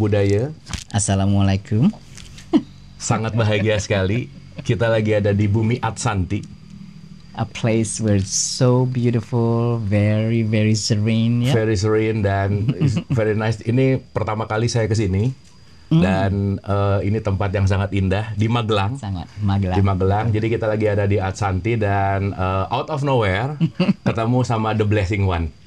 Budaya. Assalamualaikum. Sangat bahagia sekali kita lagi ada di Bumi Atsanti. A place where it's so beautiful, very very serene. Yeah? Very serene dan very nice. Ini pertama kali saya ke sini. Mm. Dan uh, ini tempat yang sangat indah di Magelang. Sangat Magelang. Di Magelang. Jadi kita lagi ada di Atsanti dan uh, out of nowhere ketemu sama The Blessing One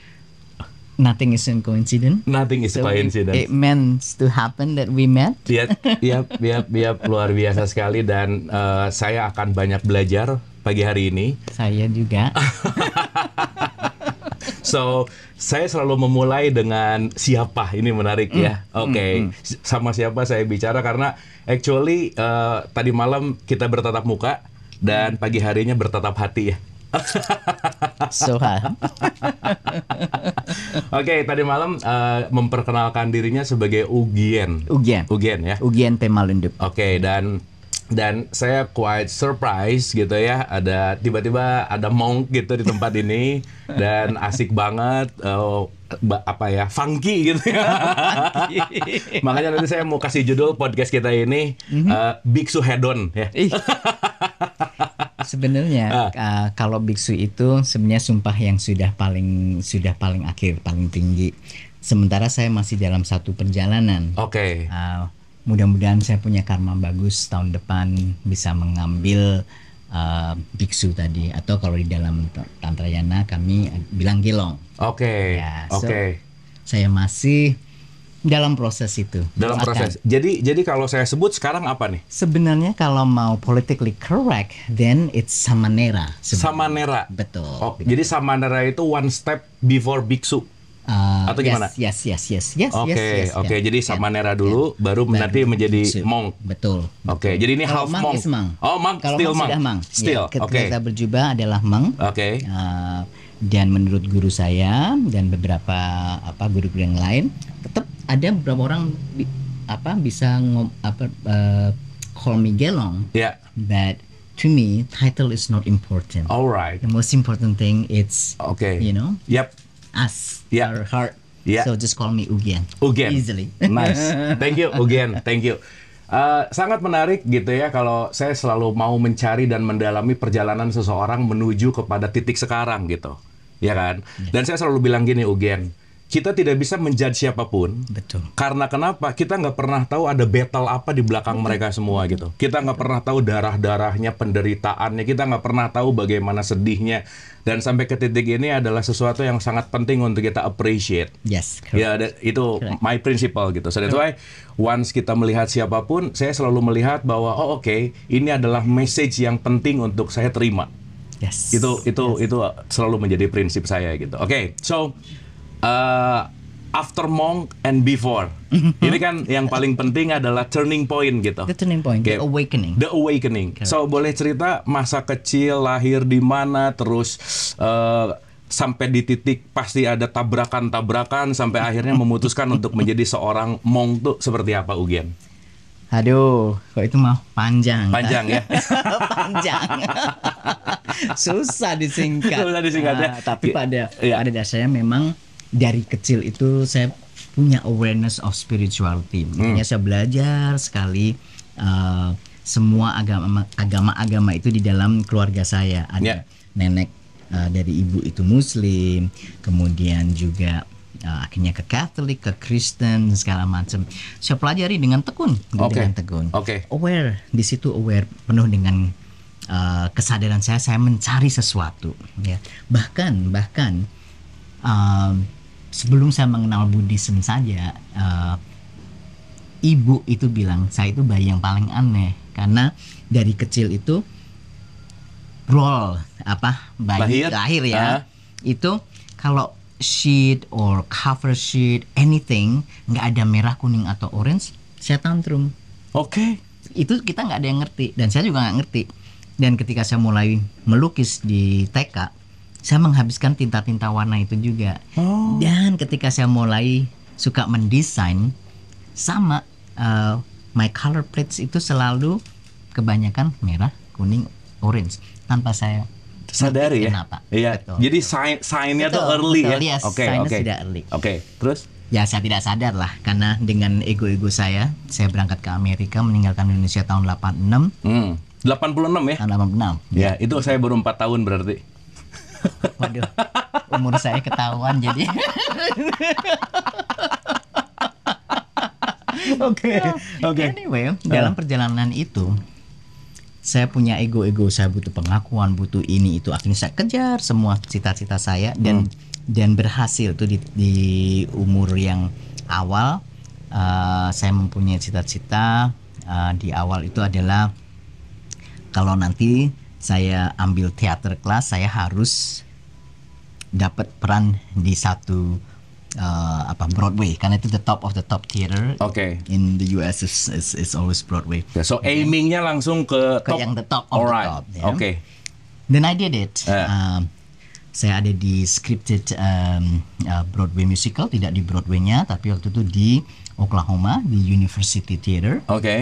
nothing is a coincidence. Nothing is so a coincidence. It, means to happen that we met. Yep, yep, yep, yep. Luar biasa sekali dan uh, saya akan banyak belajar pagi hari ini. Saya juga. so saya selalu memulai dengan siapa ini menarik mm, ya. Oke, okay. mm, mm. mm, mm. sama siapa saya bicara karena actually uh, tadi malam kita bertatap muka dan pagi harinya bertatap hati ya so high. Oke, okay, tadi malam uh, memperkenalkan dirinya sebagai Ugien. Ugien. Ugien ya. Ugien Pemalundup. Oke, okay, dan dan saya quite surprise gitu ya ada tiba-tiba ada monk gitu di tempat ini dan asik banget uh, apa ya funky gitu ya makanya nanti saya mau kasih judul podcast kita ini mm -hmm. uh, biksu hedon ya sebenarnya uh, kalau biksu itu sebenarnya sumpah yang sudah paling sudah paling akhir paling tinggi. Sementara saya masih dalam satu perjalanan. Oke. Okay. Uh, eh, mudah-mudahan saya punya karma bagus tahun depan bisa mengambil uh, biksu tadi atau kalau di dalam tantrayana kami bilang gelong. Oke. Okay. Ya, so, Oke. Okay. Saya masih dalam proses itu. Dalam proses. Jadi jadi kalau saya sebut sekarang apa nih? Sebenarnya kalau mau politically correct, then it's samanera. Samanera. Betul. Oh, jadi samanera itu one step before biksu. Uh, atau gimana? Yes, yes, yes, yes. Oke, okay, yes, yes, oke. Okay. Jadi samanera yeah, dulu, yeah. baru, baru nanti menjadi biksu. monk. Betul. Oke, okay. jadi ini Kalau half monk. Oh, monk. Kalau still monk. Sudah monk. Still. Ya, okay. Kita berjubah adalah monk. Oke. Okay. Uh, dan menurut guru saya dan beberapa apa guru-guru yang lain, tetap ada beberapa orang bi, apa bisa ngom apa uh, call me gelong. Yeah. But to me, title is not important. All right. The most important thing it's okay. You know. Yep. Us. Yeah. Our heart. Yeah. So just call me Ugen. Ugen. Easily. Nice. Thank you Ugen. Thank you. Uh, sangat menarik gitu ya kalau saya selalu mau mencari dan mendalami perjalanan seseorang menuju kepada titik sekarang gitu, ya kan? Yeah. Dan saya selalu bilang gini Ugen, kita tidak bisa menjudge siapapun. Betul. Karena kenapa? Kita nggak pernah tahu ada battle apa di belakang Betul. mereka semua gitu. Kita nggak pernah tahu darah darahnya, penderitaannya. Kita nggak pernah tahu bagaimana sedihnya. Dan sampai ke titik ini adalah sesuatu yang sangat penting untuk kita appreciate. Yes. Correct. Ya, itu correct. my principle gitu. So that's why once kita melihat siapapun, saya selalu melihat bahwa oh oke, okay, ini adalah message yang penting untuk saya terima. Yes. Itu itu yes. itu selalu menjadi prinsip saya gitu. Oke, okay, so uh, after monk and before. Mhm. Ini kan yang paling penting adalah turning point gitu. The turning point, okay. the awakening. The awakening. So boleh cerita masa kecil lahir di mana terus uh, sampai di titik pasti ada tabrakan-tabrakan sampai akhirnya memutuskan untuk menjadi seorang monk tuh seperti apa Ugen? Aduh, kok itu mah panjang. Panjang ya. panjang. Susah disingkat. Susah disingkat ya. Nah, tapi iya. pada ya. pada dasarnya memang dari kecil itu saya punya awareness of spirituality. Makanya hmm. saya belajar sekali uh, semua agama agama-agama itu di dalam keluarga saya. Ada yeah. nenek uh, dari ibu itu muslim, kemudian juga uh, akhirnya ke Katolik, ke Kristen segala macam. Saya pelajari dengan tekun, okay. dengan tekun. Okay. Aware di situ aware penuh dengan uh, kesadaran saya saya mencari sesuatu ya. Bahkan bahkan um, sebelum saya mengenal Buddhism saja uh, ibu itu bilang saya itu bayi yang paling aneh karena dari kecil itu roll apa bayi lahir, lahir ya uh. itu kalau sheet or cover sheet anything nggak ada merah kuning atau orange saya tantrum oke okay. itu kita nggak ada yang ngerti dan saya juga nggak ngerti dan ketika saya mulai melukis di TK saya menghabiskan tinta-tinta warna itu juga. Oh. Dan ketika saya mulai suka mendesain, sama uh, my color plates itu selalu kebanyakan merah, kuning, orange tanpa saya sadari ya. Kenapa? Iya. Betul, Jadi sign signnya tuh early betul, ya. Oke, yes, oke. Okay, okay. early. Oke, okay, terus ya saya tidak sadar lah karena dengan ego-ego saya, saya berangkat ke Amerika meninggalkan Indonesia tahun 86. Hmm. 86 ya? Tahun 86. Ya, ya. itu saya baru 4 tahun berarti. Waduh, umur saya ketahuan jadi. Oke, ya, oke. Okay. Anyway, eh. dalam perjalanan itu saya punya ego-ego saya butuh pengakuan, butuh ini itu. Akhirnya saya kejar semua cita-cita saya dan hmm. dan berhasil tuh di, di umur yang awal uh, saya mempunyai cita-cita uh, di awal itu adalah kalau nanti saya ambil teater kelas saya harus dapat peran di satu uh, apa Broadway karena itu the top of the top theater okay. in the US is, is, is always Broadway. Yeah, so okay. aimingnya langsung ke, ke top. yang the top of Alright. the top. Yeah. Okay. Then I did it. Yeah. Uh, um, saya ada di scripted um, uh, Broadway musical, tidak di Broadway-nya, tapi waktu itu di Oklahoma di University Theater. Oke. Okay.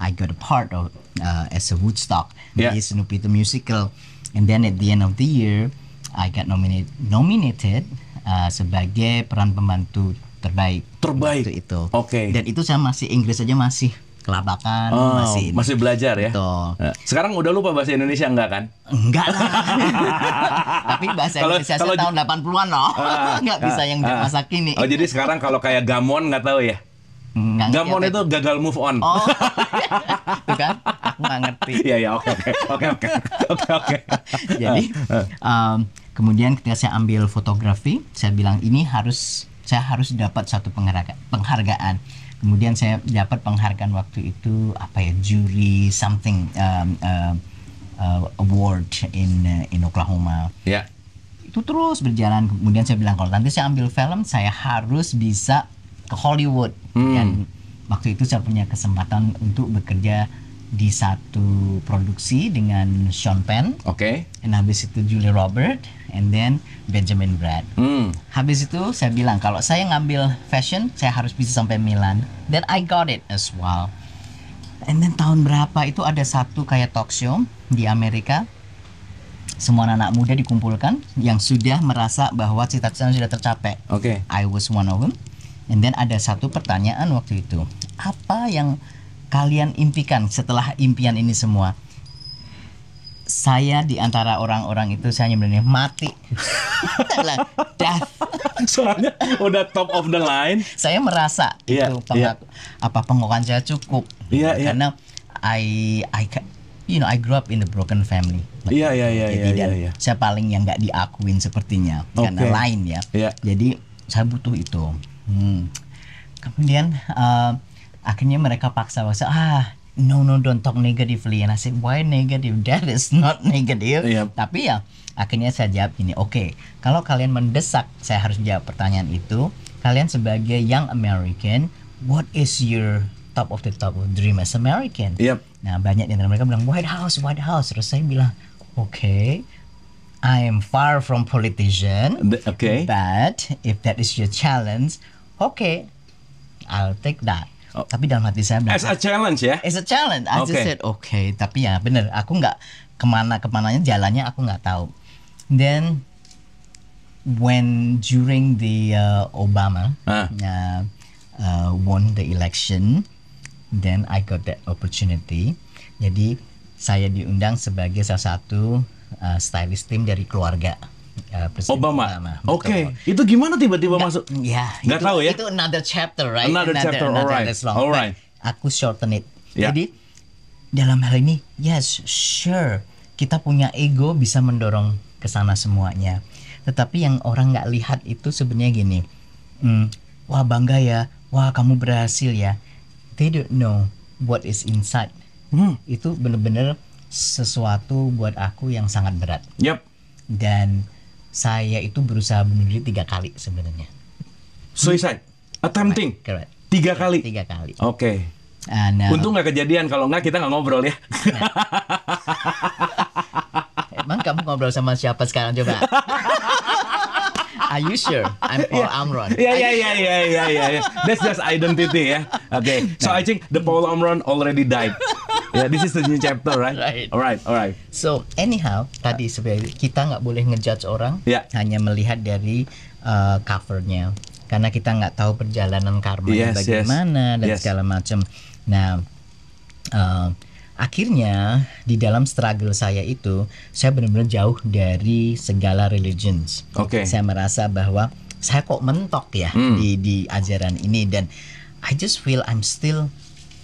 I got a part of uh, as a Woodstock yeah. the Snoopy the musical, and then at the end of the year, I got nominated nominated uh, sebagai peran pembantu terbaik. Terbaik waktu itu. Oke. Okay. Dan itu saya masih Inggris aja masih kelabakan oh, masih masih belajar ya. Betul. Nah, sekarang udah lupa bahasa Indonesia enggak kan? Enggak lah. Tapi bahasa kalo, Indonesia kalo, tahun 80-an loh. Uh, enggak uh, bisa yang uh, masa kini. Oh, jadi sekarang kalau kayak gamon nggak tahu ya? Hmm. Nggak Gamon itu gagal move on. Oh. Tuh kan? Aku nggak ngerti. Iya, iya, oke, oke. Oke, oke. Oke, Jadi, um, kemudian ketika saya ambil fotografi, saya bilang ini harus saya harus dapat satu penghargaan. Kemudian saya dapat penghargaan waktu itu apa ya? Juri something um, uh, uh, award in eh, in Oklahoma. Iya. Yeah. Itu terus berjalan. Kemudian saya bilang kalau nanti saya ambil film, saya harus bisa ke Hollywood hmm. dan waktu itu saya punya kesempatan untuk bekerja di satu produksi dengan Sean Penn. Oke. Okay. dan habis itu Julia Robert and then Benjamin Brad. Hmm. Habis itu saya bilang kalau saya ngambil fashion saya harus bisa sampai Milan. Then I got it as well. And then tahun berapa itu ada satu kayak talk show di Amerika. Semua anak, -anak muda dikumpulkan yang sudah merasa bahwa cita-cita sudah tercapai. Oke. Okay. I was one of them And then ada satu pertanyaan waktu itu. Apa yang kalian impikan setelah impian ini semua? Saya di antara orang-orang itu saya hanya mati. Death. Soalnya udah top of the line. saya merasa yeah, itu yeah. Iya. apa pengokan saya cukup. Yeah, yeah. Karena I I you know I grew up in a broken family. Iya iya iya. Iya, iya, iya, saya paling yang nggak diakuin sepertinya okay. karena lain ya. Yeah. Jadi saya butuh itu. Hmm. Kemudian uh, akhirnya mereka paksa-paksa ah no no don't talk negatively and I said why negative that is not negative yep. tapi ya akhirnya saya jawab ini oke okay, kalau kalian mendesak saya harus jawab pertanyaan itu kalian sebagai young American what is your top of the top of dream as American yep. nah banyak di antara mereka bilang White House White House terus saya bilang oke okay, I am far from politician. Okay. But if that is your challenge, oke okay, I'll take that Oh. Tapi dalam hati saya bilang, as a ah, challenge ya. As a challenge, I okay. just said oke. Okay. Tapi ya bener, aku nggak kemana kemananya jalannya aku nggak tahu. Then when during the uh, Obama ah. uh, uh, won the election, then I got that opportunity. Jadi saya diundang sebagai salah satu uh, stylist team dari keluarga. Ya, presiden Obama. Obama. Oke, okay. itu gimana tiba-tiba masuk? Ya, nggak tahu ya. Itu another chapter, right? Another, another chapter, another, alright. Another long. Alright. aku shorten it. Yeah. Jadi dalam hal ini, yes, sure, kita punya ego bisa mendorong ke sana semuanya. Tetapi yang orang nggak lihat itu sebenarnya gini, hmm, wah bangga ya, wah kamu berhasil ya. They don't know what is inside. Hmm. Itu bener-bener sesuatu buat aku yang sangat berat. Yep. Dan saya itu berusaha bunuh diri tiga kali sebenarnya. Suicide, attempting. Correct. Tiga kali. Tiga kali. Oke. Okay. Uh, no. Untung nggak kejadian, kalau nggak kita nggak ngobrol ya. Nah. Emang kamu ngobrol sama siapa sekarang coba? Are you sure? I'm Paul yeah. Amron. Yeah, yeah, yeah, yeah, yeah, yeah. That's just identity ya. Yeah. Oke. Okay. So nah. I think the Paul Amron already died. yeah, this is the new chapter, right? right. Alright, alright. So anyhow, tadi sebenarnya kita nggak boleh ngejudge orang, yeah. hanya melihat dari uh, covernya, karena kita nggak tahu perjalanan karma yes, bagaimana yes. dan yes. segala macam. Nah, uh, akhirnya di dalam struggle saya itu, saya benar-benar jauh dari segala religions. Oke. Okay. Saya merasa bahwa saya kok mentok ya hmm. di di ajaran ini dan I just feel I'm still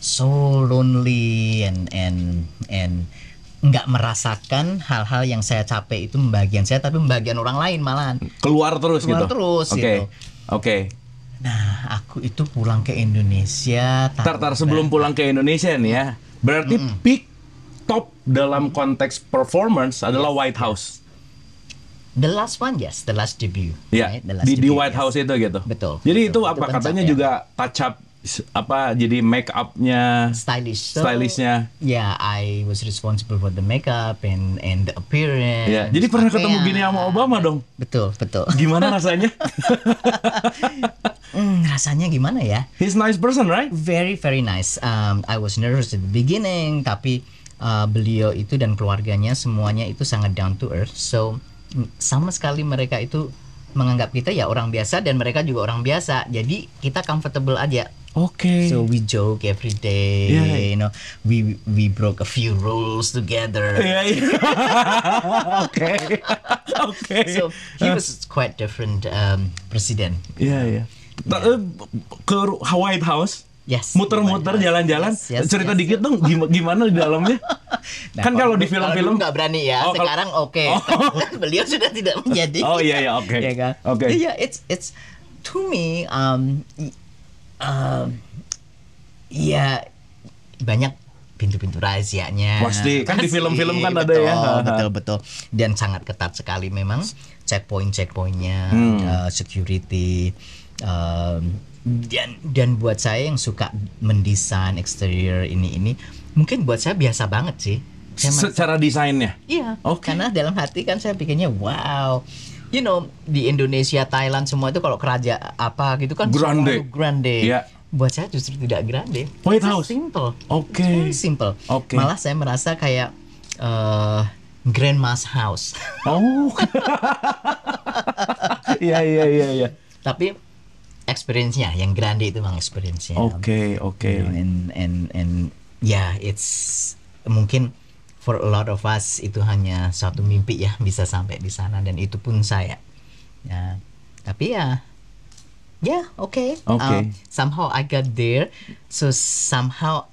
so lonely and and and nggak merasakan hal-hal yang saya capek itu membagian saya tapi membagian orang lain malah keluar terus keluar gitu terus oke okay. gitu. oke okay. nah aku itu pulang ke Indonesia tar tar sebelum pulang ke Indonesia nih ya berarti mm -mm. peak top dalam konteks performance adalah White House The last one yes, the last debut. Ya, yeah. right? the last di, debut, di White yes. House itu gitu. Betul. Jadi betul, itu, apa itu katanya ya. juga touch up apa jadi make upnya stylish so, stylishnya ya yeah, I was responsible for the makeup and and the appearance yeah. jadi pernah ketemu gini sama Obama dong betul betul gimana rasanya mm, rasanya gimana ya he's nice person right very very nice um, I was nervous at the beginning tapi uh, beliau itu dan keluarganya semuanya itu sangat down to earth so sama sekali mereka itu menganggap kita ya orang biasa dan mereka juga orang biasa jadi kita comfortable aja Okay. So we joke every day. Yeah. You know, we we broke a few rules together. Yeah. yeah. okay. okay. So he uh, was quite different um, president. Yeah, yeah. yeah. Uh, ke Hawaii House. Yes. Muter-muter jalan-jalan. Yes, yes, Cerita yes, dikit yes. dong gimana di dalamnya? nah, kan kalau di film-film nggak berani ya. Oh, Sekarang oke. Okay. Oh. Beliau sudah tidak menjadi. Oh iya iya oke. Okay. Ya kan? Oke. Okay. Iya, yeah, it's it's to me um um, ya banyak pintu-pintu rahasianya. Pasti kan di film-film kan betul, ada ya. Betul betul dan sangat ketat sekali memang checkpoint checkpointnya, hmm. uh, security. uh, dan dan buat saya yang suka mendesain exterior ini ini mungkin buat saya biasa banget sih. secara desainnya. Iya. Okay. Karena dalam hati kan saya pikirnya wow you know di Indonesia Thailand semua itu kalau keraja apa gitu kan grande grande yeah. buat saya justru tidak grande White House simple oke okay. simple okay. malah saya merasa kayak uh, grandma's house oh iya iya iya iya tapi experience-nya yang grande itu memang experience-nya oke okay, oke okay. you know, and and and yeah it's mungkin for a lot of us itu hanya satu mimpi ya bisa sampai di sana dan itu pun saya ya tapi ya ya oke okay. okay. uh, somehow I got there so somehow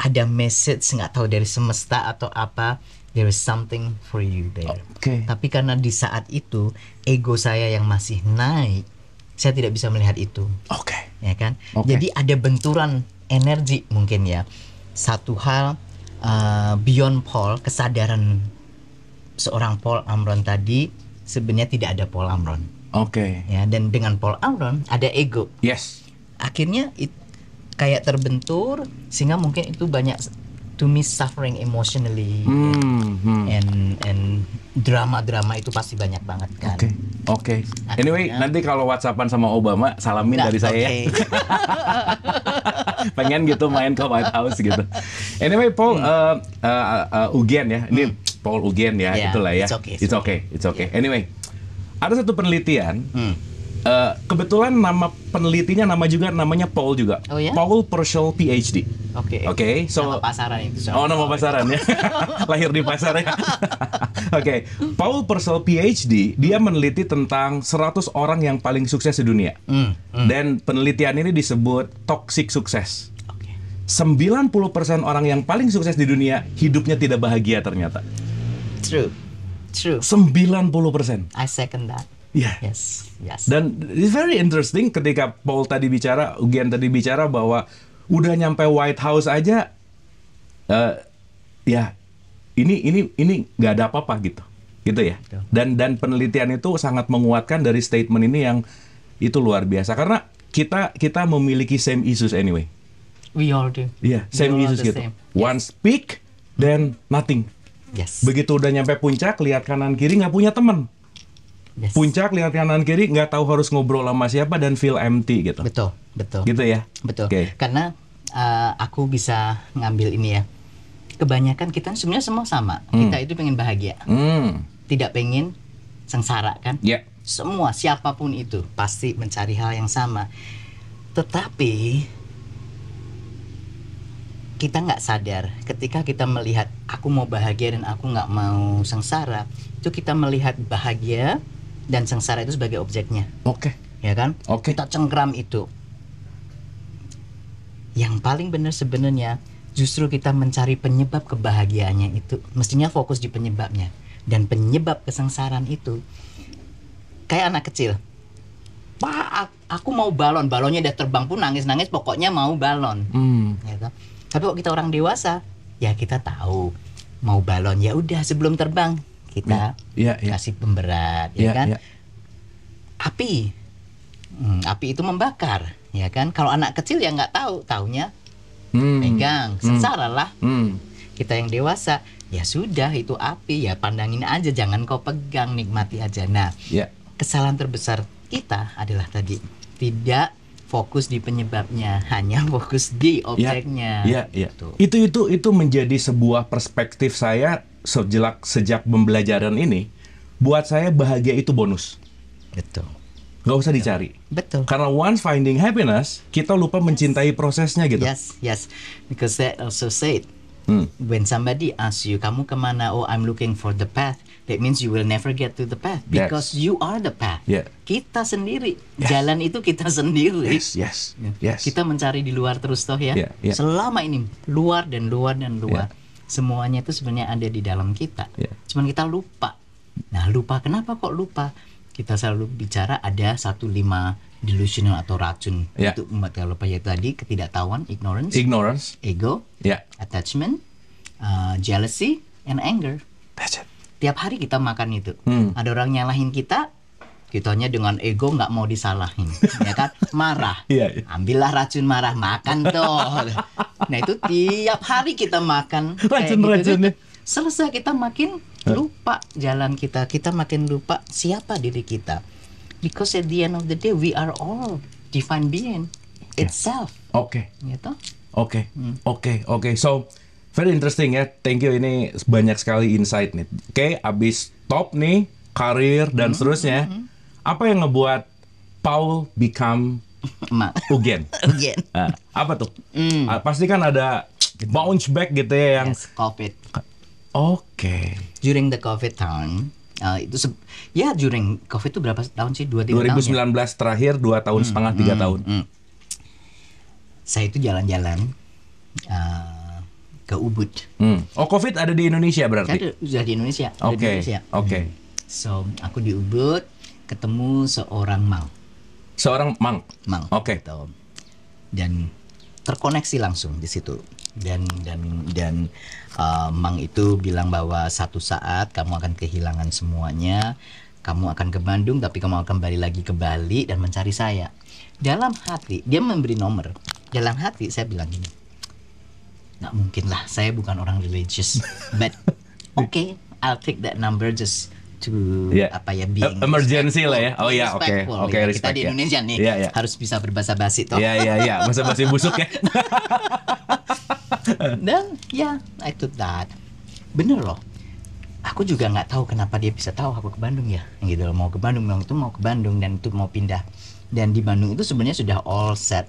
ada message nggak tahu dari semesta atau apa there is something for you there okay. tapi karena di saat itu ego saya yang masih naik saya tidak bisa melihat itu oke okay. ya kan okay. jadi ada benturan energi mungkin ya satu hal uh, beyond Paul kesadaran seorang Paul Amron tadi sebenarnya tidak ada Paul Amron. Oke. Okay. Ya dan dengan Paul Amron ada ego. Yes. Akhirnya it, kayak terbentur sehingga mungkin itu banyak to me suffering emotionally hmm, hmm. and and drama-drama itu pasti banyak banget kan. Oke. Okay. Okay. Anyway, Akhirnya, nanti kalau WhatsAppan sama Obama salamin nah, dari okay. saya. Pengen gitu main ke White House gitu. Anyway, Paul hmm. uh, uh, uh, Ugen ya. Ini hmm. Paul Ugen ya, yeah, itulah ya. It's okay. It's okay. It's okay. It's okay. Yeah. Anyway, ada satu penelitian hmm Uh, kebetulan nama penelitinya nama juga namanya Paul juga. Oh, ya? Paul Purcell PhD. Oke. Okay. Oke. Okay, so nama pasaran itu. So. Oh, nama pasaran ya. Lahir di pasar ya. Oke. okay. Paul Purcell PhD, dia meneliti tentang 100 orang yang paling sukses di dunia. Mm, mm. Dan penelitian ini disebut toxic sukses. 90% orang yang paling sukses di dunia hidupnya tidak bahagia ternyata. True. True. 90%. I second that. Yeah. Yes. Yes. Dan it's very interesting ketika Paul tadi bicara, Ujian tadi bicara bahwa udah nyampe White House aja, uh, ya ini ini ini nggak ada apa-apa gitu, gitu ya. Dan dan penelitian itu sangat menguatkan dari statement ini yang itu luar biasa karena kita kita memiliki same issues anyway. We all do. Iya, yeah, same We issues gitu. Same. Yes. One speak, then nothing. Yes. Begitu udah nyampe puncak, lihat kanan kiri nggak punya teman Yes. Puncak lihat kanan kiri nggak tahu harus ngobrol sama siapa dan feel empty gitu. Betul, betul. Gitu ya. Betul. Okay. Karena uh, aku bisa ngambil ini ya. Kebanyakan kita kan sebenarnya semua sama. Hmm. Kita itu pengen bahagia. Hmm. Tidak pengen sengsara kan? Yeah. Semua siapapun itu pasti mencari hal yang sama. Tetapi kita nggak sadar ketika kita melihat aku mau bahagia dan aku nggak mau sengsara itu kita melihat bahagia dan sengsara itu sebagai objeknya. Oke. Okay. Ya kan? Oke. Okay. Kita cengkram itu. Yang paling benar sebenarnya justru kita mencari penyebab kebahagiaannya itu mestinya fokus di penyebabnya dan penyebab kesengsaraan itu kayak anak kecil. Pak, aku mau balon. Balonnya udah terbang pun nangis-nangis pokoknya mau balon. Hmm. Ya kan? Tapi kok kita orang dewasa, ya kita tahu mau balon ya udah sebelum terbang kita ya, ya. kasih pemberat ya ya kan ya. api hmm, api itu membakar ya kan kalau anak kecil ya nggak tahu taunya hmm. pegang hmm. sengsara lah hmm. kita yang dewasa ya sudah itu api ya pandangin aja jangan kau pegang nikmati aja nah ya. kesalahan terbesar kita adalah tadi tidak fokus di penyebabnya hanya fokus di iya. objeknya ya, ya, ya. Gitu. itu itu itu menjadi sebuah perspektif saya sejak sejak pembelajaran ini buat saya bahagia itu bonus. Betul. Gak usah dicari. Betul. Karena once finding happiness, kita lupa yes. mencintai prosesnya gitu. Yes, yes. Because that also said, hmm. when somebody ask you, kamu kemana? Oh, I'm looking for the path. That means you will never get to the path because yes. you are the path. Yeah. Kita sendiri. Yes. Jalan itu kita sendiri. Yes, yes, ya. yes. Kita mencari di luar terus toh ya. Yeah, yeah. Selama ini luar dan luar dan luar. Yeah semuanya itu sebenarnya ada di dalam kita yeah. cuman kita lupa nah lupa kenapa kok lupa kita selalu bicara ada satu lima delusional atau racun yeah. untuk membuat kita lupa yaitu tadi ketidaktahuan ignorance ignorance ego yeah. attachment uh, jealousy and anger That's it. tiap hari kita makan itu hmm. ada orang nyalahin kita kitanya dengan ego nggak mau disalahin ya kan marah iya, iya. ambillah racun marah makan tuh nah itu tiap hari kita makan gitu racun racunnya gitu, gitu. selesai kita makin lupa jalan kita kita makin lupa siapa diri kita because at the end of the day we are all divine being iya. itself oke ya okay. gitu oke hmm. oke oke so very interesting ya thank you ini banyak sekali insight nih oke okay, abis top nih karir dan mm -hmm. seterusnya mm -hmm, hmm. Apa yang ngebuat Paul become Ugen? Ugen. Uh, apa tuh? Mm. Uh, pasti kan ada bounce back gitu ya yang yes, COVID. Oke. Okay. During the COVID time, uh, itu ya during COVID itu berapa tahun sih? Ya? Dua ribu sembilan belas terakhir dua tahun mm. setengah tiga mm. tahun. Mm. Saya itu jalan-jalan uh, ke Ubud. Mm. Oh COVID ada di Indonesia berarti? Ada, sudah di Indonesia. Oke. Oke. Okay. So aku di Ubud ketemu seorang mang. Seorang mang. Mang. Oke. Okay. Gitu. Dan terkoneksi langsung di situ. Dan dan dan uh, mang itu bilang bahwa satu saat kamu akan kehilangan semuanya. Kamu akan ke Bandung tapi kamu akan kembali lagi ke Bali dan mencari saya. Dalam hati dia memberi nomor. Dalam hati saya bilang ini, Nggak mungkin lah, saya bukan orang religious. But okay, I'll take that number just to yeah. apa ya being e-, emergency lah ya. Oh iya oke. Oke, okay. okay, ya. Kita di ya. Indonesia yeah. nih yeah, yeah. harus bisa berbahasa basi toh. Iya, iya, iya. Bahasa basi busuk ya. Dan ya, yeah, I took that. Bener loh. Aku juga nggak tahu kenapa dia bisa tahu aku ke Bandung ya. Gitu loh, mau ke Bandung, memang itu mau ke Bandung dan itu mau pindah. Dan di Bandung itu sebenarnya sudah all set.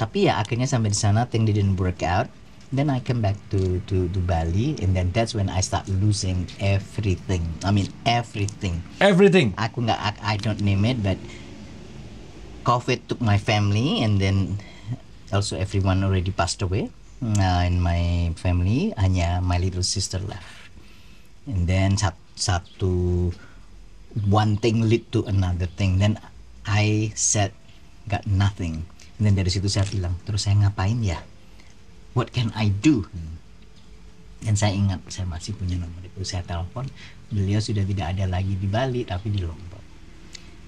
Tapi ya akhirnya sampai di sana thing didn't work out Then I come back to, to, to Bali and then that's when I start losing everything. I mean everything. Everything. Aku nggak I, I don't name it but COVID took my family and then also everyone already passed away. Uh, in my family hanya my little sister left. And then satu one thing lead to another thing. Then I said got nothing. And then dari situ saya bilang, terus saya ngapain ya? what can I do dan saya ingat saya masih punya nomor itu saya telepon beliau sudah tidak ada lagi di Bali tapi di Lombok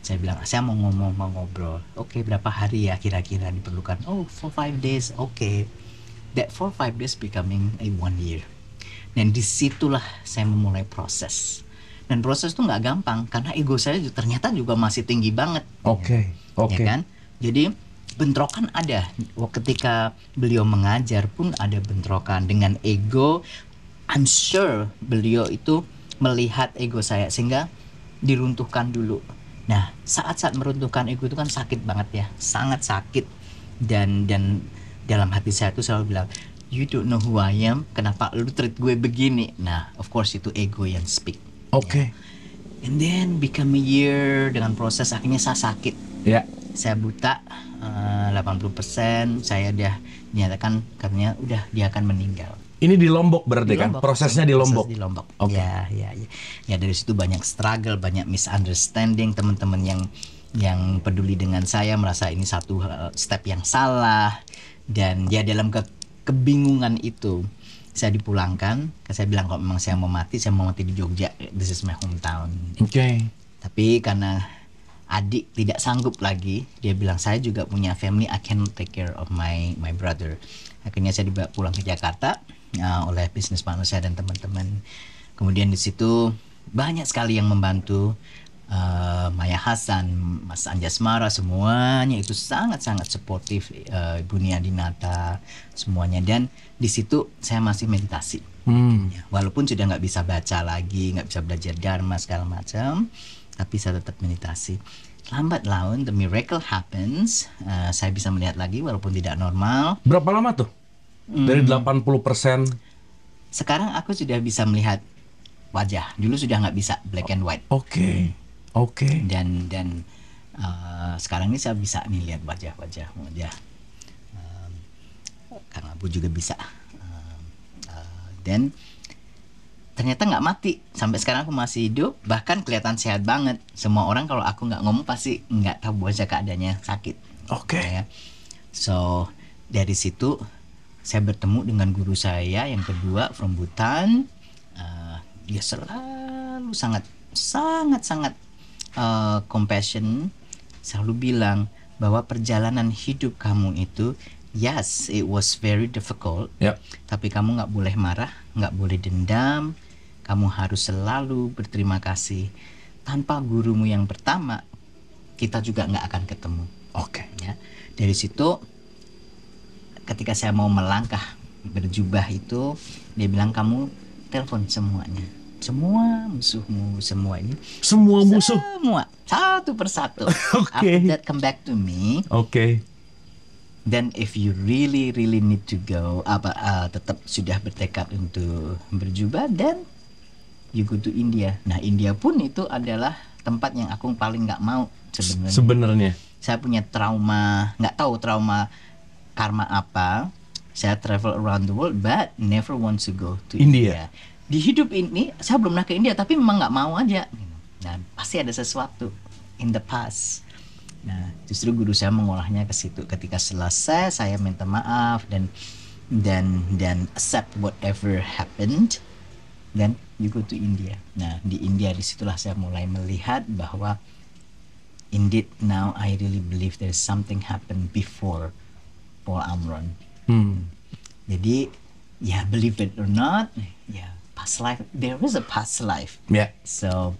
saya bilang ah, saya mau ngomong mau ngobrol oke okay, berapa hari ya kira-kira diperlukan oh for five days oke okay. that for five days becoming a one year dan disitulah saya memulai proses dan proses itu nggak gampang karena ego saya ternyata juga masih tinggi banget oke okay. ya, oke okay. ya kan jadi bentrokan ada ketika beliau mengajar pun ada bentrokan dengan ego I'm sure beliau itu melihat ego saya sehingga diruntuhkan dulu nah saat-saat meruntuhkan ego itu kan sakit banget ya sangat sakit dan dan dalam hati saya itu selalu bilang you don't know who I am kenapa lu treat gue begini nah of course itu ego yang speak oke okay. ya. and then become a year dengan proses akhirnya saya sakit ya yeah saya buta eh, uh, 80% saya udah nyatakan katanya udah dia akan meninggal. Ini di Lombok berarti di kan? Lombok. kan? Prosesnya di Lombok. Proses di Lombok. Okay. Ya, ya, ya. Ya dari situ banyak struggle, banyak misunderstanding teman-teman yang yang peduli dengan saya merasa ini satu eh, step yang salah dan ya dalam ke kebingungan itu saya dipulangkan, saya bilang kalau memang saya mau mati, saya mau mati di Jogja. This is my hometown. Oke. Okay. Tapi karena adik tidak sanggup lagi dia bilang saya juga punya family I can take care of my my brother akhirnya saya dibawa pulang ke Jakarta uh, oleh bisnis partner saya dan teman-teman kemudian di situ banyak sekali yang membantu uh, Maya Hasan Mas Anjas Mara semuanya itu sangat-sangat suportif uh, Ibu Nia Dinata semuanya dan di situ saya masih meditasi hmm. Ya, walaupun sudah nggak bisa baca lagi nggak bisa belajar dharma segala macam tapi saya tetap meditasi lambat laun the miracle happens uh, saya bisa melihat lagi walaupun tidak normal berapa lama tuh hmm. dari 80 persen sekarang aku sudah bisa melihat wajah dulu sudah nggak bisa black and white oke okay. oke okay. dan dan uh, sekarang ini saya bisa nih lihat wajah-wajah wajah um, eh, kang abu juga bisa um, uh, ternyata nggak mati sampai sekarang aku masih hidup bahkan kelihatan sehat banget semua orang kalau aku nggak ngomong pasti nggak tahu bahwa keadaannya sakit oke okay. ya. so dari situ saya bertemu dengan guru saya yang kedua from Bhutan uh, dia selalu sangat sangat sangat uh, compassion selalu bilang bahwa perjalanan hidup kamu itu yes it was very difficult yep. Ya. tapi kamu nggak boleh marah nggak boleh dendam kamu harus selalu berterima kasih. Tanpa gurumu yang pertama, kita juga nggak akan ketemu. Oke. Okay. Ya. Dari situ, ketika saya mau melangkah berjubah itu, dia bilang kamu telepon semuanya semua musuhmu semuanya semua musuh semua satu persatu okay. that come back to me oke okay. then if you really really need to go apa uh, tetap sudah bertekad untuk berjubah dan you go to India. Nah India pun itu adalah tempat yang aku paling nggak mau sebenarnya. Sebenarnya. Saya punya trauma, nggak tahu trauma karma apa. Saya travel around the world, but never want to go to India. India. Di hidup ini saya belum pernah ke India, tapi memang nggak mau aja. Nah pasti ada sesuatu in the past. Nah justru guru saya mengolahnya ke situ. Ketika selesai saya minta maaf dan dan dan accept whatever happened dan you go to India nah di India disitulah saya mulai melihat bahwa indeed now I really believe there's something happened before Paul Amron hmm. jadi ya yeah, believe it or not ya yeah, past life there is a past life yeah. so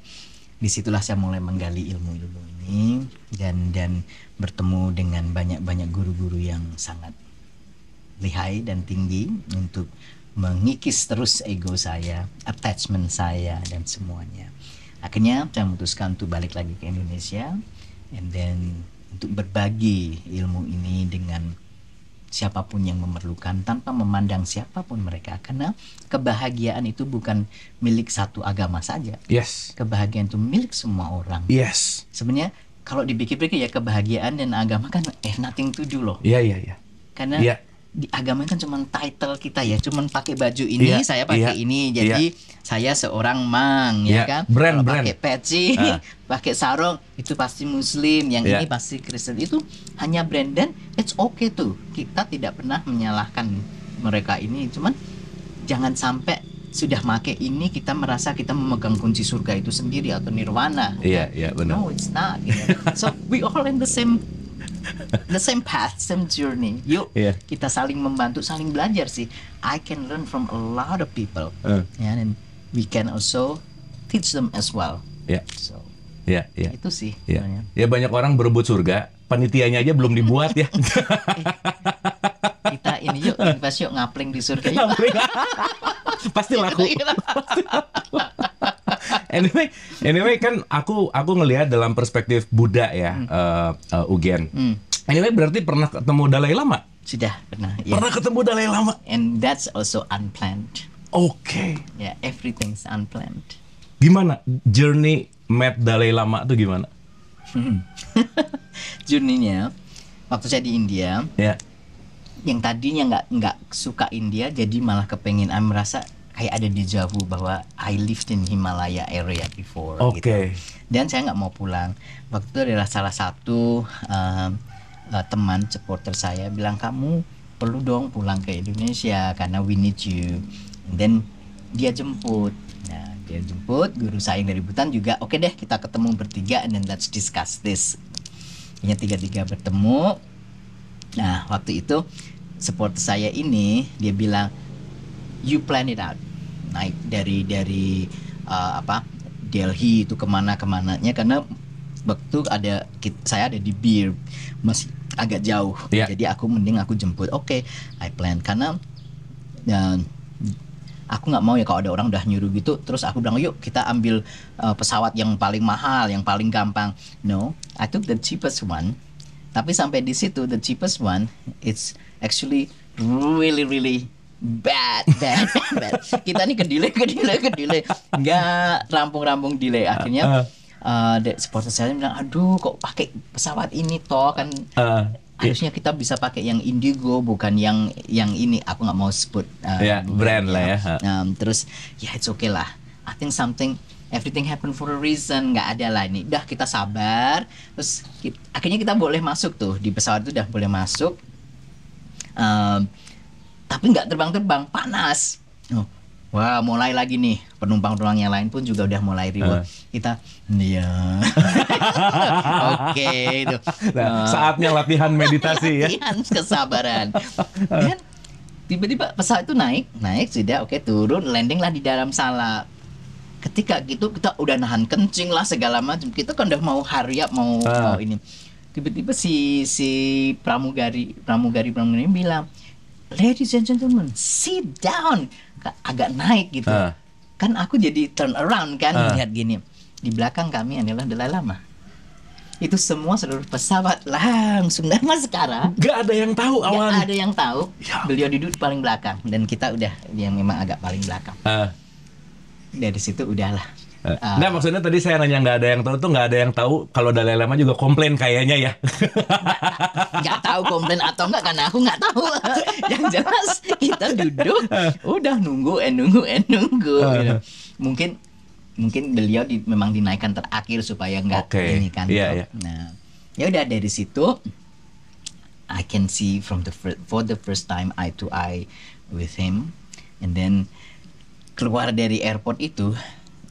disitulah saya mulai menggali ilmu-ilmu ini dan dan bertemu dengan banyak-banyak guru-guru yang sangat lihai dan tinggi untuk mengikis terus ego saya, attachment saya dan semuanya. Akhirnya saya memutuskan untuk balik lagi ke Indonesia and then untuk berbagi ilmu ini dengan siapapun yang memerlukan tanpa memandang siapapun mereka karena kebahagiaan itu bukan milik satu agama saja. Yes. Kebahagiaan itu milik semua orang. Yes. Sebenarnya kalau dipikir-pikir ya kebahagiaan dan agama kan eh nothing to do loh. Iya yeah, iya yeah, iya. Yeah. Karena yeah di agama kan cuma title kita ya, cuma pakai baju ini, yeah, saya pakai yeah, ini, iya. jadi yeah. saya seorang mang, yeah. ya iya, kan? Brand, Kalau brand. pakai peci, uh. pakai sarung itu pasti Muslim, yang yeah. ini pasti Kristen. Itu hanya brand dan it's okay tuh. Kita tidak pernah menyalahkan mereka ini, cuman jangan sampai sudah make ini kita merasa kita memegang kunci surga itu sendiri atau nirwana. Iya, yeah, iya yeah, benar. No, it's not. You gitu. know? so we all in the same the same path, same journey. Yuk, yeah. kita saling membantu, saling belajar sih. I can learn from a lot of people, uh. yeah, and we can also teach them as well. Yeah. So. Ya, yeah, Yeah. Itu sih. Iya. Ya. Yeah. yeah, banyak orang berebut surga, Penitiannya aja belum dibuat ya. Eh, kita ini yuk invest yuk ngapling di surga yuk. Iya, iya. Pasti laku. Pasti laku anyway anyway kan aku aku ngelihat dalam perspektif Buddha ya hmm. uh, eh, uh, eh, Ugen hmm. anyway berarti pernah ketemu Dalai Lama sudah pernah yeah. pernah ketemu Dalai Lama and that's also unplanned oke okay. yeah everything's unplanned gimana journey met Dalai Lama tuh gimana hmm. journeynya waktu saya di India yeah. yang tadinya nggak nggak suka India jadi malah kepengen aku merasa kayak ada dejavu bahwa I lived in Himalaya area before. Gitu. Oke. Okay. Gitu. Dan saya nggak mau pulang. Waktu itu adalah salah satu um, uh, teman supporter saya bilang kamu perlu dong pulang ke Indonesia karena we need you. And then dia jemput. Nah, dia jemput guru saya yang dari Butan juga. Oke okay deh, kita ketemu bertiga and then let's discuss this. Hanya tiga-tiga bertemu. Nah, waktu itu supporter saya ini dia bilang you plan it out naik dari dari uh, apa Delhi itu kemana kemananya karena waktu ada saya ada di bir masih agak jauh yeah. jadi aku mending aku jemput oke okay, I plan karena uh, aku nggak mau ya kalau ada orang udah nyuruh gitu terus aku bilang yuk kita ambil uh, pesawat yang paling mahal yang paling gampang no I took the cheapest one tapi sampai di situ the cheapest one it's actually really really bad, bad, bad. Kita nih kedile, kedile, kedile. Enggak rampung-rampung delay. Akhirnya ah, ah. uh, supporter saya bilang, aduh kok pakai pesawat ini toh kan uh, harusnya kita bisa pakai yang indigo bukan yang yang ini. Aku nggak mau sebut uh, yeah, brand lah ya. Um, terus ya it's okay lah. I think something everything happen for a reason nggak ada lah ini. Dah kita sabar. Terus kita, akhirnya kita boleh masuk tuh di pesawat itu udah boleh masuk. Um, tapi nggak terbang-terbang panas oh. Wah, mulai lagi nih penumpang-penumpang yang lain pun juga udah mulai ribut. Uh. Eh. Kita, iya, oke itu. Nah, eh. Saatnya latihan meditasi ya. Latihan kesabaran. Dan tiba-tiba pesawat itu naik, naik sudah, oke turun, landing lah di dalam salah Ketika gitu kita udah nahan kencing lah segala macam. Kita kan udah mau hariap mau, uh. mau ini. Tiba-tiba si si pramugari pramugari pramugari bilang, ladies and gentlemen, sit down. Agak naik gitu. Uh. Kan aku jadi turn around kan uh. lihat gini. Di belakang kami adalah Dalai Lama. Itu semua seluruh pesawat langsung dan nah, mas sekarang. Gak ada yang tahu awal. Gak ada yang tahu. Ya. Beliau duduk paling belakang dan kita udah yang memang agak paling belakang. Uh. Dari situ udahlah Uh. Nggak maksudnya tadi saya nanya nggak ada yang tahu tuh nggak ada yang tahu kalau Dalai Lama juga komplain kayaknya ya. Nggak tahu komplain atau nggak karena aku nggak tahu. yang jelas kita duduk udah nunggu and nunggu nunggu. Uh. Mungkin mungkin beliau di, memang dinaikkan terakhir supaya nggak okay. ini kan. Yeah, gitu. yeah. Nah ya udah dari situ I can see from the first, for the first time eye to eye with him and then keluar dari airport itu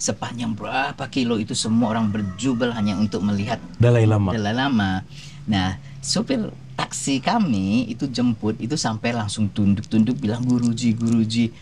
sepanjang berapa kilo itu semua orang berjubel hanya untuk melihat Dalai Lama. Dalai Lama. Nah, sopir taksi kami itu jemput itu sampai langsung tunduk-tunduk bilang guruji guruji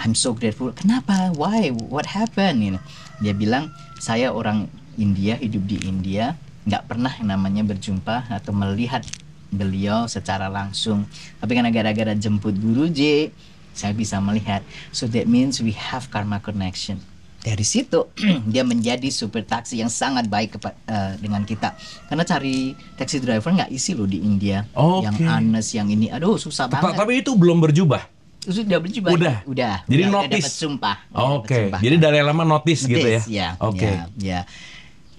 I'm so grateful. Kenapa? Why? What happened? You Dia bilang saya orang India hidup di India nggak pernah namanya berjumpa atau melihat beliau secara langsung. Tapi karena gara-gara jemput guruji saya bisa melihat. So that means we have karma connection dari situ dia menjadi supir taksi yang sangat baik kepa, uh, dengan kita karena cari taksi driver nggak isi loh di India okay. yang anes yang ini aduh susah Tepat, banget tapi itu belum berjubah sudah berjubah udah udah jadi notis udah sumpah oke okay. jadi dari lama notis, gitu ya, ya oke okay. ya, ya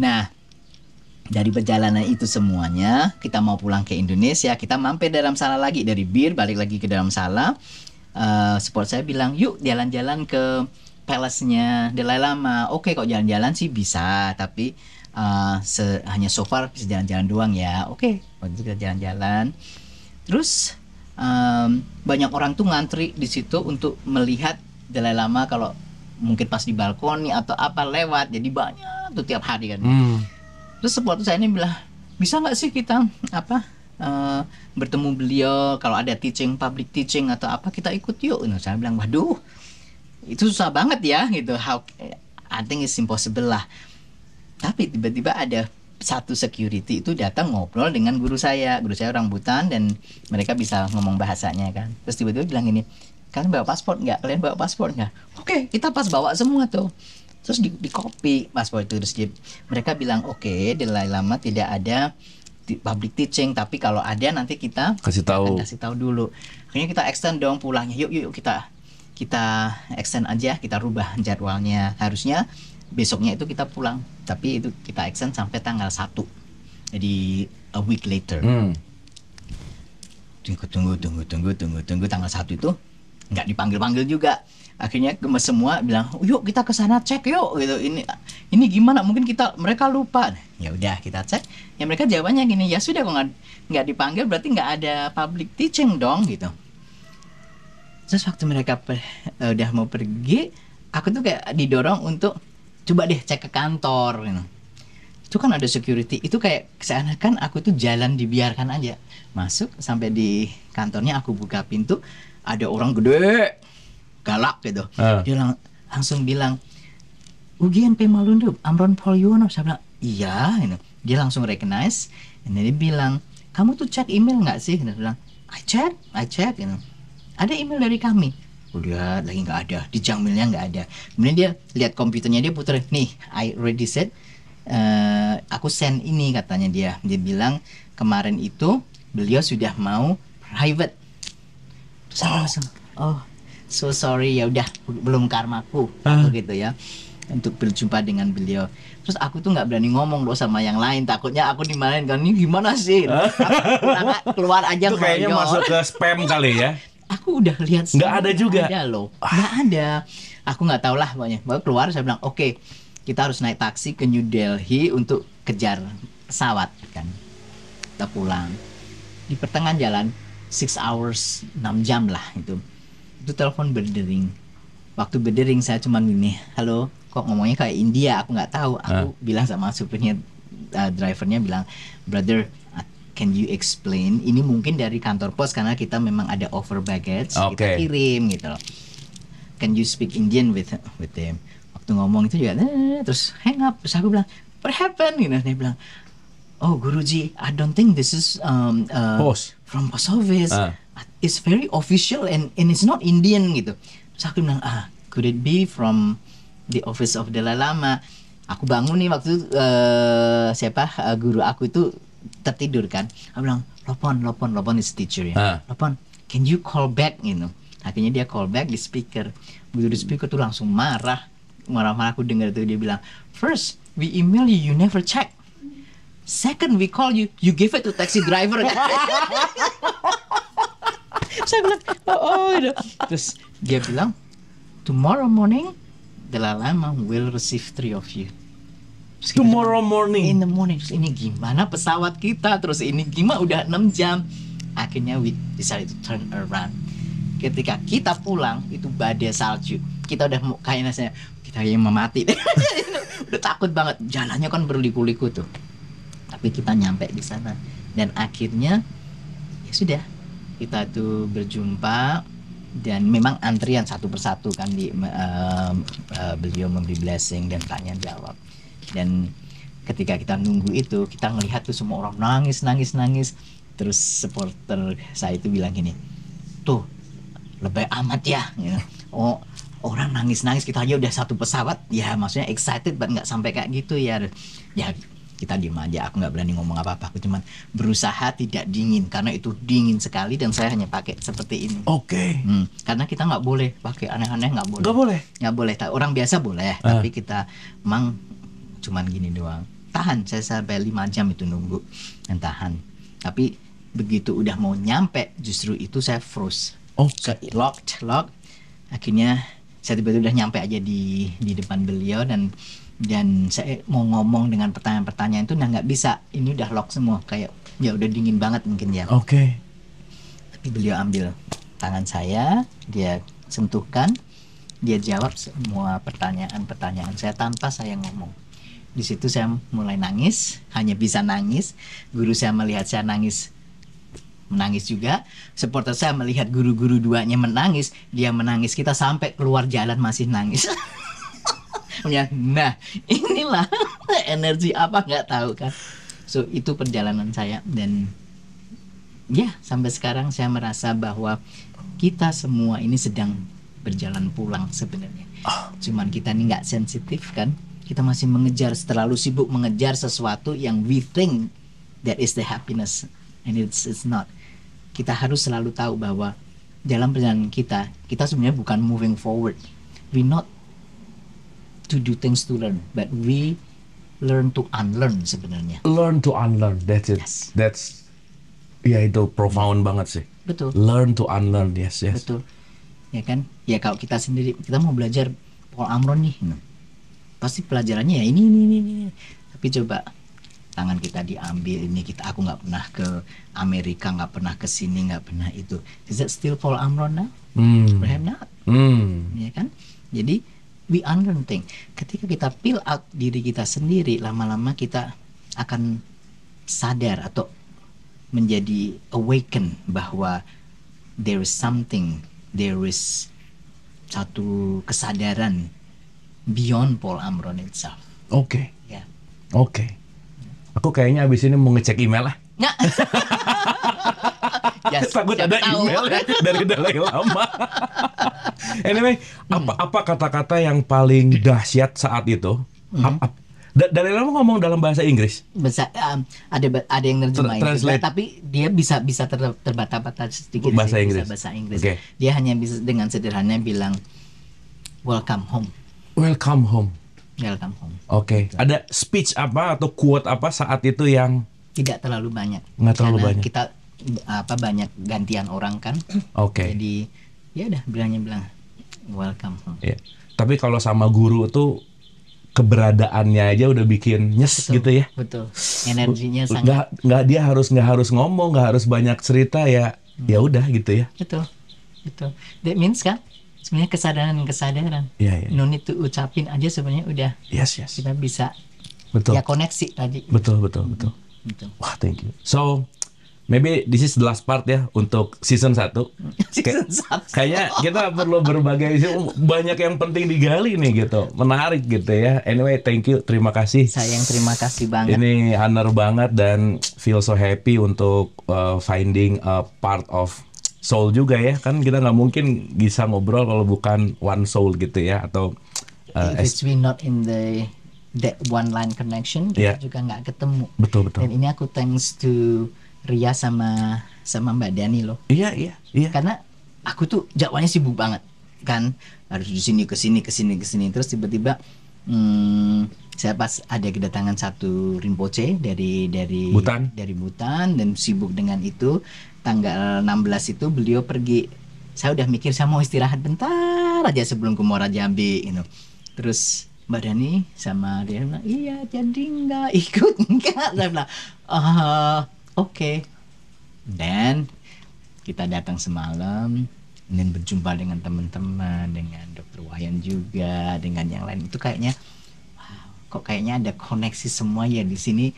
nah dari perjalanan itu semuanya kita mau pulang ke Indonesia kita mampir dalam salah lagi dari bir balik lagi ke dalam salah uh, eh, support saya bilang yuk jalan-jalan ke palace-nya Dalai Lama. Oke, okay, kok jalan-jalan sih bisa, tapi uh, se hanya so far bisa jalan-jalan doang ya. Oke, okay, waktu kita jalan-jalan. Terus um, banyak orang tuh ngantri di situ untuk melihat Dalai Lama kalau mungkin pas di balkoni atau apa lewat. Jadi banyak tuh tiap hari kan. Hmm. Terus sepatu saya ini bilang, "Bisa nggak sih kita apa Uh, bertemu beliau kalau ada teaching public teaching atau apa kita ikut yuk nah, saya bilang waduh itu susah banget ya gitu how I think it's impossible lah tapi tiba-tiba ada satu security itu datang ngobrol dengan guru saya guru saya orang Butan dan mereka bisa ngomong bahasanya kan terus tiba-tiba bilang ini kalian bawa paspor nggak kalian bawa paspor nggak oke okay, kita pas bawa semua tuh terus di, di copy paspor itu terus di, mereka bilang oke okay, delay Lama tidak ada public teaching tapi kalau ada nanti kita kasih tahu kasih tahu dulu akhirnya kita extend dong pulangnya yuk, yuk kita kita extend aja kita rubah jadwalnya harusnya besoknya itu kita pulang tapi itu kita extend sampai tanggal 1 jadi a week later hmm. tunggu tunggu tunggu tunggu tunggu tunggu tanggal 1 itu nggak dipanggil panggil juga akhirnya gemes semua bilang yuk kita ke sana cek yuk gitu ini ini gimana mungkin kita mereka lupa ya udah kita cek ya mereka jawabannya gini ya sudah kok nggak dipanggil berarti nggak ada public teaching dong gitu terus waktu mereka per, eh, udah mau pergi aku tuh kayak didorong untuk coba deh cek ke kantor gitu. itu kan ada security itu kayak seakan-akan aku tuh jalan dibiarkan aja masuk sampai di kantornya aku buka pintu ada orang gede galak gitu uh. dia lang langsung bilang UGNP Malundup Amron Paul Yuwono. saya bilang iya gitu. dia langsung recognize dan dia bilang kamu tuh cek email nggak sih dia bilang I check I check gitu ada email dari kami udah lagi nggak ada di jamilnya nggak ada kemudian dia lihat komputernya dia putar. nih I ready set. uh, aku send ini katanya dia dia bilang kemarin itu beliau sudah mau private terus aku langsung oh so sorry ya udah belum karmaku ah. gitu ya untuk berjumpa dengan beliau terus aku tuh nggak berani ngomong loh sama yang lain takutnya aku dimarahin kan ini gimana sih ah. aku, keluar aja itu kayaknya masuk ke spam kali ya aku udah lihat nggak ada juga ada loh ah. nggak ada aku nggak tahu lah banyak. baru keluar saya bilang oke okay, kita harus naik taksi ke New Delhi untuk kejar pesawat kan kita pulang di pertengahan jalan six hours enam jam lah itu itu telepon berdering waktu berdering saya cuma gini halo kok ngomongnya kayak India aku nggak tahu aku huh? Ah. bilang sama supirnya uh, drivernya bilang brother can you explain? Ini mungkin dari kantor pos karena kita memang ada over baggage okay. kita kirim gitu loh. Can you speak Indian with with them? Waktu ngomong itu juga nah, terus hang up. Terus aku bilang, what happened? Gitu. Dia bilang, oh Guruji, I don't think this is um, uh, post. from post office. Uh. It's very official and and it's not Indian gitu. Terus aku bilang, ah, could it be from the office of Dalai Lama? Aku bangun nih waktu uh, siapa uh, guru aku itu tertidur kan aku bilang Lopon Lopon Lopon is teacher ya uh. Lopon can you call back you gitu. know akhirnya dia call back di speaker begitu di speaker tuh langsung marah marah-marah aku dengar tuh dia bilang first we email you you never check second we call you you give it to taxi driver saya bilang oh, oh gitu. terus dia bilang tomorrow morning the Lama will receive three of you tomorrow morning in the morning terus ini gimana pesawat kita terus ini gimana udah 6 jam akhirnya we decided to turn around ketika kita pulang itu badai salju kita udah kayaknya saya kita yang mau mati udah takut banget jalannya kan berliku-liku tuh tapi kita nyampe di sana dan akhirnya ya sudah kita tuh berjumpa dan memang antrian satu persatu kan di uh, uh, beliau memberi blessing dan tanya jawab dan ketika kita nunggu itu kita melihat tuh semua orang nangis nangis nangis terus supporter saya itu bilang gini tuh lebih amat ya gitu. oh orang nangis nangis kita aja udah satu pesawat ya maksudnya excited banget nggak sampai kayak gitu ya ya kita diem aja aku nggak berani ngomong apa apa aku cuman berusaha tidak dingin karena itu dingin sekali dan saya hanya pakai seperti ini oke okay. hmm, karena kita nggak boleh pakai aneh-aneh nggak boleh nggak boleh nggak boleh orang biasa boleh uh. tapi kita mang cuman gini doang tahan saya sampai lima jam itu nunggu dan tahan tapi begitu udah mau nyampe justru itu saya froze oh okay. so, lock lock akhirnya saya tiba-tiba udah nyampe aja di di depan beliau dan dan saya mau ngomong dengan pertanyaan-pertanyaan itu nah nggak bisa ini udah lock semua kayak ya udah dingin banget mungkin ya oke okay. tapi beliau ambil tangan saya dia sentuhkan dia jawab semua pertanyaan-pertanyaan saya tanpa saya ngomong di situ saya mulai nangis hanya bisa nangis guru saya melihat saya nangis menangis juga supporter saya melihat guru-guru duanya menangis dia menangis kita sampai keluar jalan masih nangis nah inilah energi apa nggak tahu kan so itu perjalanan saya dan ya sampai sekarang saya merasa bahwa kita semua ini sedang berjalan pulang sebenarnya ah. cuman kita ini nggak sensitif kan kita masih mengejar terlalu sibuk mengejar sesuatu yang we think that is the happiness and it's it's not kita harus selalu tahu bahwa dalam perjalanan kita kita sebenarnya bukan moving forward we not to do things to learn but we learn to unlearn sebenarnya learn to unlearn that's it yes. that's ya itu profound banget sih betul learn to unlearn yes yes betul ya kan ya kalau kita sendiri kita mau belajar Paul Amron nih hmm pasti pelajarannya ya ini ini ini, ini. tapi coba tangan kita diambil ini kita aku nggak pernah ke Amerika nggak pernah ke sini nggak pernah itu is that still Paul Amron now? Hmm. Perhaps not. Hmm. Ya kan? Jadi we unlearn thing. Ketika kita peel out diri kita sendiri lama-lama kita akan sadar atau menjadi awaken bahwa there is something, there is satu kesadaran beyond Paul Amron itself. Oke. Okay. Ya. Yeah. Oke. Okay. Aku kayaknya abis ini mau ngecek email lah. Nggak. yes, Takut ada tahu. email ya dari Dalai Lama. anyway, hmm. apa apa kata-kata yang paling dahsyat saat itu? Hmm. Ap, ap, da Lama ngomong dalam bahasa Inggris. Bisa, um, ada ada yang nerjemahin juga, tapi dia bisa bisa ter, terbata-bata sedikit bahasa sih, Inggris. Bisa bahasa Inggris. Okay. Dia hanya bisa dengan sederhana bilang welcome home. Welcome home. Welcome home. Oke. Okay. Iya. Ada speech apa atau quote apa saat itu yang tidak terlalu banyak. Nggak terlalu Karena banyak. Kita apa banyak gantian orang kan. Oke. Okay. Jadi ya udah bilangnya bilang welcome home. Yeah. Tapi kalau sama guru tuh keberadaannya aja udah bikin nyes betul, gitu ya. Betul. Energinya sangat. Nggak, dia harus nggak harus ngomong, nggak harus banyak cerita ya. Hmm. Ya udah gitu ya. Betul. Betul. That means kan sebenarnya kesadaran kesadaran ya, ya. no need ucapin aja sebenarnya udah yes, yes. kita bisa betul. ya koneksi tadi betul betul hmm, betul, hmm. betul. wah thank you so Maybe this is the last part ya untuk season 1. season 1. Kayaknya kita perlu berbagai banyak yang penting digali nih gitu. Menarik gitu ya. Anyway, thank you. Terima kasih. Sayang terima kasih banget. Ini honor banget dan feel so happy untuk uh, finding a part of soul juga ya kan kita nggak mungkin bisa ngobrol kalau bukan one soul gitu ya atau uh, if we not in the that one line connection kita yeah. juga nggak ketemu betul betul dan ini aku thanks to Ria sama sama Mbak Dani loh iya iya iya karena aku tuh jawabannya sibuk banget kan harus di sini ke sini ke sini ke sini terus tiba-tiba hmm, saya pas ada kedatangan satu Rinpoche dari dari Butan. dari Butan dan sibuk dengan itu tanggal 16 itu beliau pergi saya udah mikir saya mau istirahat bentar aja sebelum ke Muara Jambi know. Gitu. Terus Mbak Dani sama dia bilang, iya jadi nggak ikut enggak Saya bilang, oh, oke. Okay. Dan kita datang semalam dan berjumpa dengan teman-teman, dengan Dokter Wayan juga, dengan yang lain itu kayaknya, wow, kok kayaknya ada koneksi semua ya di sini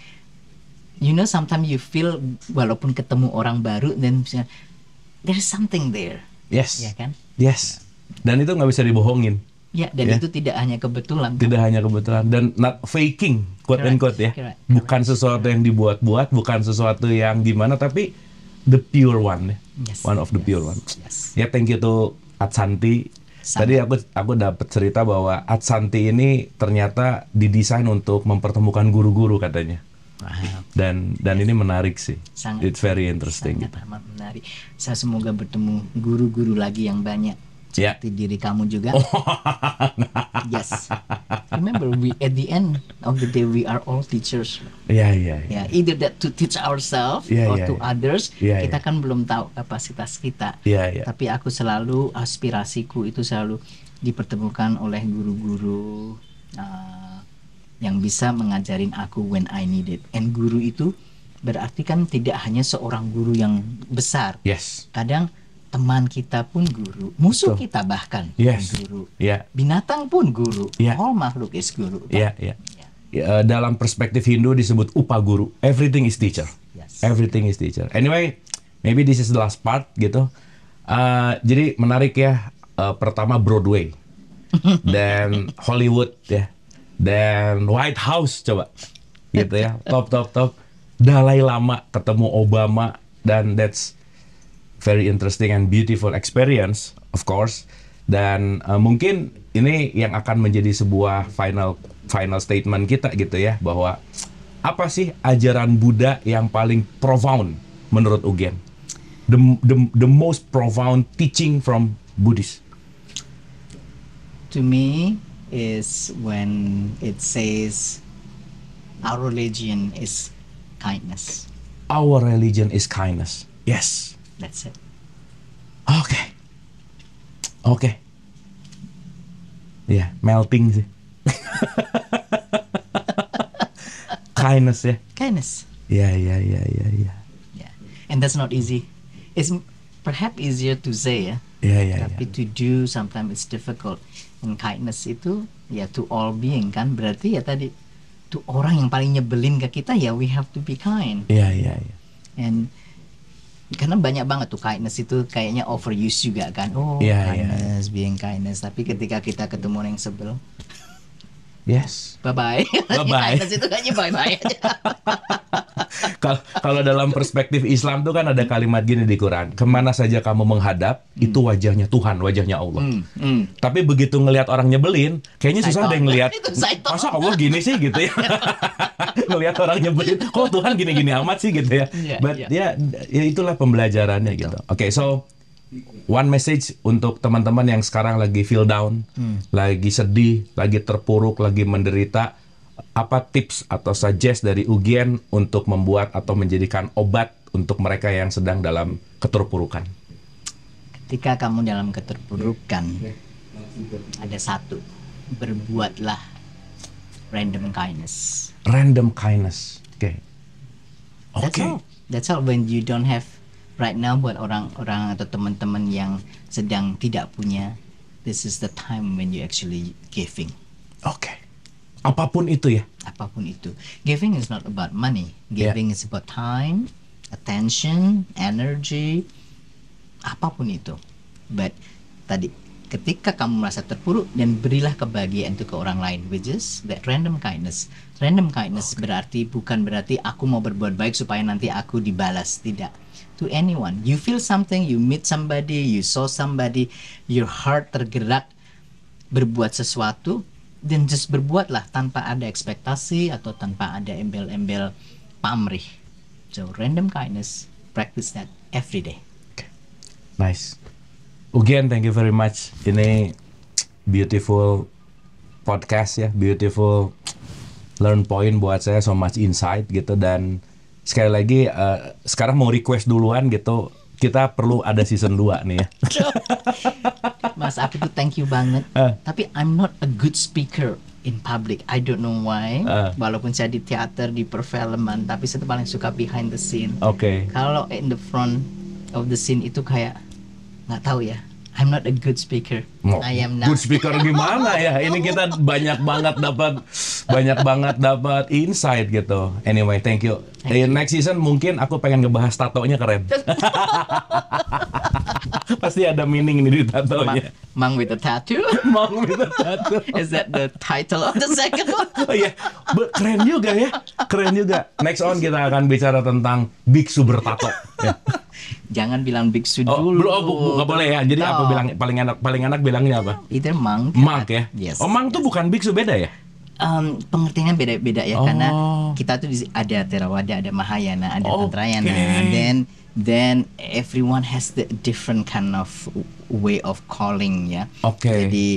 you know sometimes you feel walaupun ketemu orang baru dan misalnya there's something there yes ya kan yes dan itu nggak bisa dibohongin ya dan ya. itu tidak hanya kebetulan tidak kan? hanya kebetulan dan not faking quote correct. and ya correct. bukan correct. sesuatu yang dibuat-buat bukan sesuatu yang gimana tapi the pure one ya. yes. one of the yes. pure one yes. ya thank you to Atsanti Sangat. Tadi aku aku dapat cerita bahwa Atsanti ini ternyata didesain untuk mempertemukan guru-guru katanya. Dan dan ini menarik sih. Sangat, It's very interesting. Sangat amat menarik. Saya semoga bertemu guru-guru lagi yang banyak ya. seperti yeah. diri kamu juga. Oh. yes. Remember we at the end of the day we are all teachers. Ya yeah, ya. Yeah, yeah. yeah, either that to teach ourselves yeah, or yeah, to yeah. others. Yeah, ya. kita yeah. kan belum tahu kapasitas kita. Yeah, yeah. Tapi aku selalu aspirasiku itu selalu dipertemukan oleh guru-guru uh, yang bisa mengajarin aku when I need it. And guru itu berarti kan tidak hanya seorang guru yang besar. Yes. Kadang teman kita pun guru, musuh Betul. kita bahkan yes. guru. Yeah. Binatang pun guru. Yeah. All makhluk is guru. Iya, yeah, Yeah, yeah. yeah. dalam perspektif Hindu disebut upa guru. Everything is teacher. Yes. Everything is teacher. Anyway, maybe this is the last part gitu. Uh, jadi menarik ya. Uh, pertama Broadway dan Hollywood ya dan White House coba gitu ya top top top Dalai Lama ketemu Obama dan that's very interesting and beautiful experience of course dan uh, mungkin ini yang akan menjadi sebuah final final statement kita gitu ya bahwa apa sih ajaran Buddha yang paling profound menurut Ugen the the, the most profound teaching from Buddhist to me is when it says our religion is kindness. Our religion is kindness. Yes. That's it. Okay. Okay. yeah, melting sih. kindness Yeah. Kindness. Yeah, yeah, yeah, yeah, yeah. Yeah. And that's not easy. It's perhaps easier to say yeah, Yeah, yeah, tapi yeah. to do sometimes it's difficult. And kindness itu ya to all being kan berarti ya tadi to orang yang paling nyebelin ke kita ya we have to be kind. Iya yeah, iya yeah, Yeah. And karena banyak banget tuh kindness itu kayaknya overuse juga kan. Oh, yeah, iya, iya. kindness, yeah. being kindness. Tapi ketika kita ketemu yang sebel, yes. Bye bye. Bye bye. kindness itu kayaknya bye bye. kalau dalam perspektif Islam tuh kan ada kalimat gini di Quran, kemana saja kamu menghadap hmm. itu wajahnya Tuhan, wajahnya Allah. Hmm. Hmm. Tapi begitu ngelihat orang nyebelin, kayaknya susah deh ngelihat. Masa Allah gini sih gitu ya. ngelihat orang nyebelin, kok Tuhan gini-gini amat sih gitu ya. Yeah, But yeah. Ya, ya itulah pembelajarannya Betul. gitu. Oke, okay, so one message untuk teman-teman yang sekarang lagi feel down, hmm. lagi sedih, lagi terpuruk, lagi menderita apa tips atau suggest dari Ugien untuk membuat atau menjadikan obat untuk mereka yang sedang dalam keterpurukan? Ketika kamu dalam keterpurukan, ada satu, berbuatlah random kindness. Random kindness, oke. Okay. Okay. That's all. That's all when you don't have right now buat orang-orang atau teman-teman yang sedang tidak punya, this is the time when you actually giving. Oke. Okay. Apapun itu ya. Apapun itu. Giving is not about money. Ya. Giving yeah. is about time, attention, energy, apapun itu. But tadi ketika kamu merasa terpuruk dan berilah kebahagiaan itu ke orang lain, which is that random kindness. Random kindness okay. berarti bukan berarti aku mau berbuat baik supaya nanti aku dibalas, tidak to anyone. You feel something, you meet somebody, you saw somebody, your heart tergerak berbuat sesuatu, dan just berbuatlah tanpa ada ekspektasi atau tanpa ada embel-embel pamrih. So random kindness, practice that every day. Okay. Nice. Again, thank you very much. Ini beautiful podcast ya, beautiful learn point buat saya so much insight gitu dan sekali lagi uh, sekarang mau request duluan gitu kita perlu ada season 2 nih ya. Mas Apip tuh thank you banget. Uh. Tapi I'm not a good speaker in public. I don't know why. Uh. Walaupun saya di teater, di perfilman, tapi saya paling suka behind the scene. Oke. Okay. Kalau in the front of the scene itu kayak nggak tahu ya I'm not a good speaker. Oh, I am not. Good speaker gimana ya? Ini kita banyak banget dapat banyak banget dapat insight gitu. Anyway, thank you. Thank eh, you. Next season mungkin aku pengen ngebahas tatonya keren. Pasti ada meaning ini di tatonya. Mang with a tattoo. Mang with a tattoo. Is that the title of the second one? oh iya, yeah. keren juga ya. Keren juga. Next on kita akan bicara tentang biksu bertato. Yeah jangan bilang biksu oh, dulu. Belum, oh, bu, bu, gak boleh ya. Jadi oh. apa bilang paling enak paling enak bilangnya apa? Itu mang. Mang ya. Yes. Oh, mang yes. tuh bukan biksu beda ya? Um, pengertiannya beda-beda ya oh. karena kita tuh ada terawada, ada mahayana, ada okay. tantrayana, then then everyone has the different kind of way of calling ya. Oke. Okay. Jadi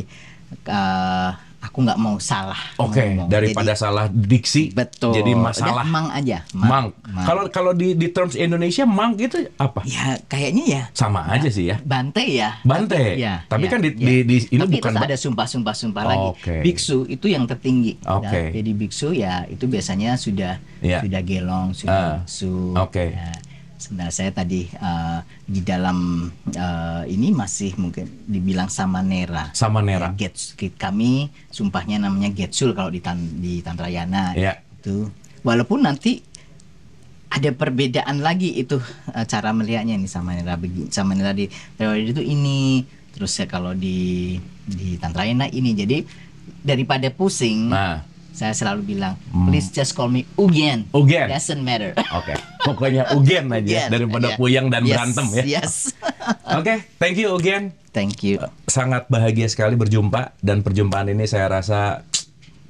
uh, aku nggak mau salah. Oke, okay, daripada jadi, salah diksi. Betul. Jadi masalah. mang aja. Mang. Kalau kalau di di terms Indonesia mang itu apa? Ya kayaknya ya. Sama ya, aja sih ya. Bante ya. Bante. Tapi, ya. Tapi ya, kan di, ya. di, di ini Tapi bukan. Tapi ada sumpah-sumpah sumpah lagi. Okay. Biksu itu yang tertinggi. Ya, Oke. Okay. Nah, jadi biksu ya itu biasanya sudah yeah. sudah gelong, sudah uh, ah. su. Oke. Okay. Ya sebenarnya saya tadi uh, di dalam uh, ini masih mungkin dibilang sama Nera, sama Nera, Ya, eh, Gets, kami sumpahnya namanya Getsul kalau di, tan, di Tantrayana. Yeah. Itu walaupun nanti ada perbedaan lagi itu uh, cara melihatnya nih Nera begini. Nera di teori itu ini, terus ya kalau di di Tantrayana ini. Jadi daripada pusing. Nah saya selalu bilang hmm. please just call me Ugen. Ugen. Doesn't matter. Oke. Okay. Pokoknya Ugen aja Ugen, daripada yeah. puyang dan yes. berantem ya. Yes. Oke, okay. thank you Ugen. Thank you. Eh, sangat bahagia sekali berjumpa dan perjumpaan ini saya rasa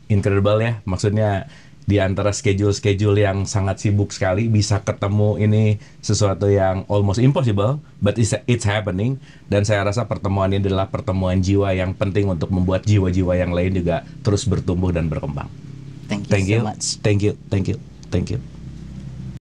incredible ya. Maksudnya di antara schedule-schedule yang sangat sibuk sekali bisa ketemu ini sesuatu yang almost impossible but it's it's happening dan saya rasa pertemuan ini adalah pertemuan jiwa yang penting untuk membuat jiwa-jiwa yang lain juga terus bertumbuh dan berkembang. Thank you, thank you so much. Thank you, thank you, thank you.